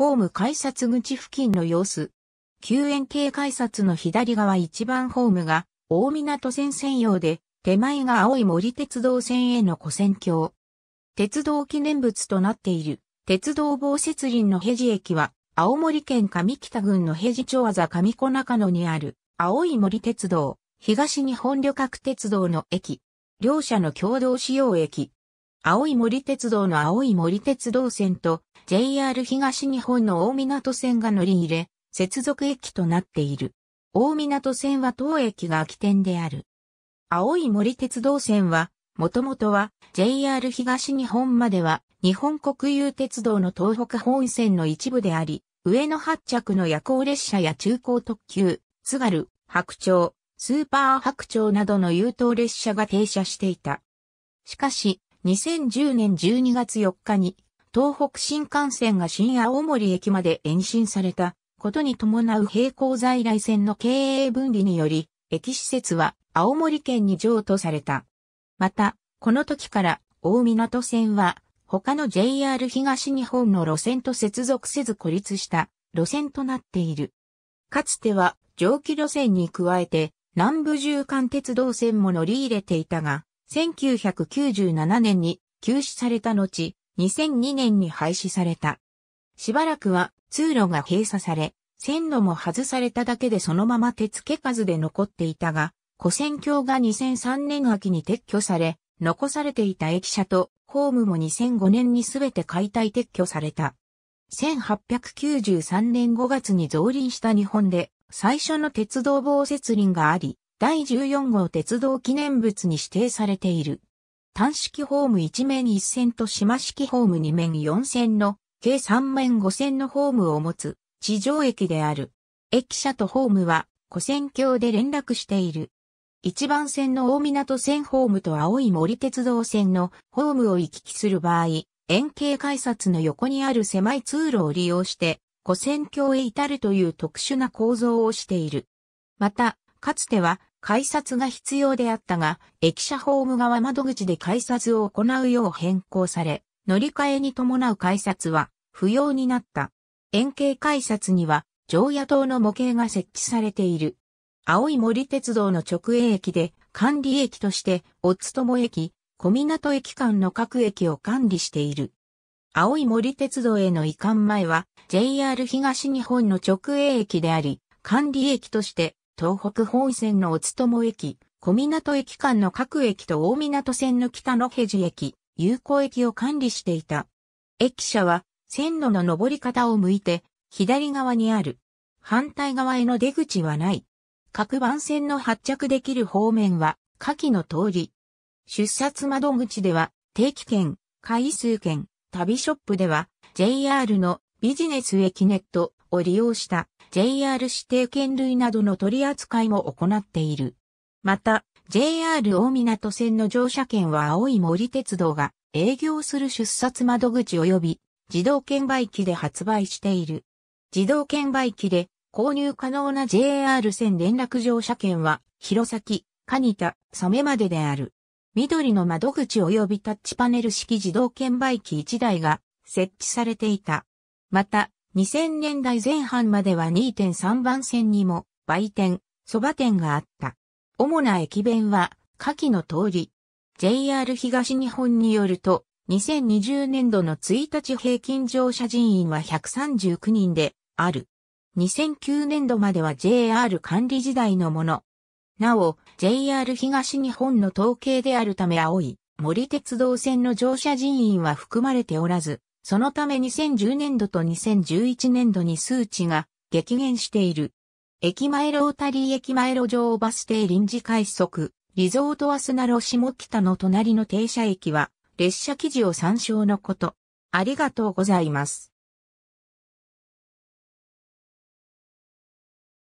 ホーム改札口付近の様子。救援系改札の左側1番ホームが大港線専用で、手前が青い森鉄道線への古線橋。鉄道記念物となっている、鉄道防雪林のヘジ駅は、青森県上北郡のヘジ町技上小中野にある、青い森鉄道、東日本旅客鉄道の駅。両社の共同使用駅。青い森鉄道の青い森鉄道線と JR 東日本の大港線が乗り入れ、接続駅となっている。大港線は当駅が起点である。青い森鉄道線は、もともとは JR 東日本までは日本国有鉄道の東北本線の一部であり、上野発着の夜行列車や中高特急、津軽、白鳥、スーパー白鳥などの優等列車が停車していた。しかし、2010年12月4日に、東北新幹線が新青森駅まで延伸されたことに伴う並行在来線の経営分離により、駅施設は青森県に譲渡された。また、この時から大港線は他の JR 東日本の路線と接続せず孤立した路線となっている。かつては蒸気路線に加えて南部縦貫鉄道線も乗り入れていたが、1997年に休止された後、2002年に廃止された。しばらくは通路が閉鎖され、線路も外されただけでそのまま手付け数で残っていたが、古線橋が2003年秋に撤去され、残されていた駅舎とホームも2005年にすべて解体撤去された。1893年5月に増輪した日本で最初の鉄道防雪林があり、第14号鉄道記念物に指定されている。単式ホーム1面1線と島式ホーム2面4線の計3面5線のホームを持つ地上駅である。駅舎とホームは古線橋で連絡している。1番線の大港線ホームと青い森鉄道線のホームを行き来する場合、円形改札の横にある狭い通路を利用して古線橋へ至るという特殊な構造をしている。また、かつては改札が必要であったが、駅舎ホーム側窓口で改札を行うよう変更され、乗り換えに伴う改札は不要になった。円形改札には、常夜灯の模型が設置されている。青い森鉄道の直営駅で、管理駅として、おつとも駅、小港駅間の各駅を管理している。青い森鉄道への移管前は、JR 東日本の直営駅であり、管理駅として、東北本線のおつとも駅、小港駅間の各駅と大港線の北のヘジ駅、有効駅を管理していた。駅舎は線路の登り方を向いて左側にある。反対側への出口はない。各番線の発着できる方面は下記の通り。出札窓口では定期券、回数券、旅ショップでは JR のビジネス駅ネット、を利用した JR 指定券類などの取り扱いも行っている。また、JR 大港線の乗車券は青い森鉄道が営業する出札窓口及び自動券売機で発売している。自動券売機で購入可能な JR 線連絡乗車券は弘前、蟹田、染メまでである。緑の窓口及びタッチパネル式自動券売機1台が設置されていた。また、2000年代前半までは2.3番線にも売店、蕎麦店があった。主な駅弁は、下記の通り。JR 東日本によると、2020年度の1日平均乗車人員は139人である。2009年度までは JR 管理時代のもの。なお、JR 東日本の統計であるため青い森鉄道線の乗車人員は含まれておらず、そのため2010年度と2011年度に数値が激減している。駅前ロータリー駅前路上バス停臨時快速、リゾートアスナロ下北の隣の停車駅は列車記事を参照のこと。ありがとうございます。